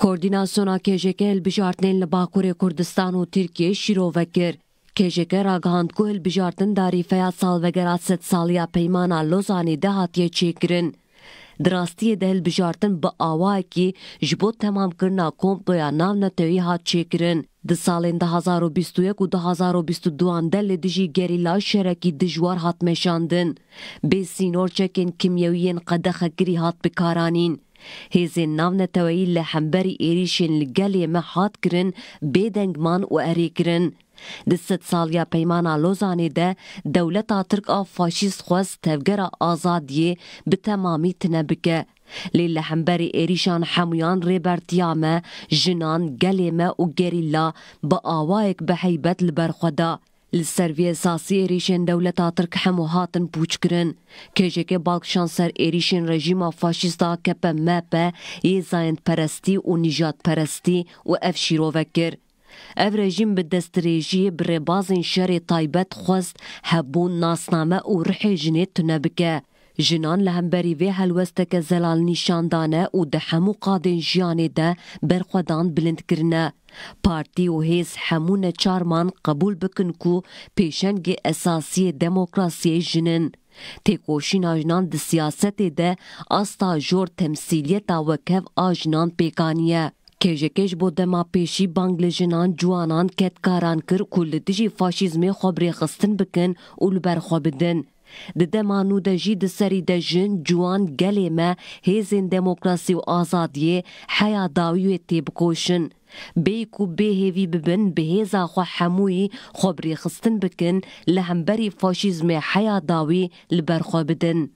Koordinasyona KJK elbijartnin li Bakurê Kurdistan û Tirkiye şîrove kir. KJK ragihand ku hilbijartin darîfeya salvegera sed saliya peymana Lozanê de hatiye çêkirin. Di rastiyê de hilbijartin bi awayekî ji bo temamkirina komploya nav netewî hat çêkirin. د سالین 2021 و 2022 دل دجی گریلا شرکی دجوار هات مشاندن به سینور چکن کیمیویین قدخه گری هات بکارانین هیزین ناو نتوایی لحنبری ایریشین لگلی محات کرن بیدنگمان و اری کرن د ست سالیا پیمانا لوزانی ده دولتا ترک آف فاشیست خواست تفگر آزادیه به تمامی تنبکه لیل ليلة حنبري ريشان حميان ريبرت ياما جنان قليمة وجريلا بقاوايك بحيبة البرخدا لسروی ساسی ایریشن دولت آترک همو هاتن پوچ کرن کجک بالکشان سر ایریشن رژیم فاشیستا کپ مپ ای زایند پرستی و نجات پرستی و افشیرو وکر اف رژیم به دست دستریجی بر بازین شر تایبت خوست هبون ناسنامه و رح جنیت نبکه جنان لە هەمبەری وێ هەلوەستەکە زەلال نیشاندانە و دە هەموو قادên ژیانê de berxwedan bilindkirine پارتی و هێز هەمونە چارمان قبول bikin ku pêşengê esasiyê demokrasiyê jinin. Têkoşîna jinan di siyasetê de asta jor temsîliyeta wekev a jinan pêkaniye. کێژەکەش بۆ دەماپێشی بانگ لە ژنان جوانان کەتکاران کرد کو لە دژی فاشیزمێ خۆبرێخستن بکەن و لەبەرخوا بدن. د دمانو د جی د سری د جن جوان گلی ما هیزن دموکراسی و آزادی حیا داویو تیب کوشن بی کو به هیوی ببن به هیزا خو حموی خبری خستن بکن لهمبری فاشیزم حیا داوی لبرخوا بدن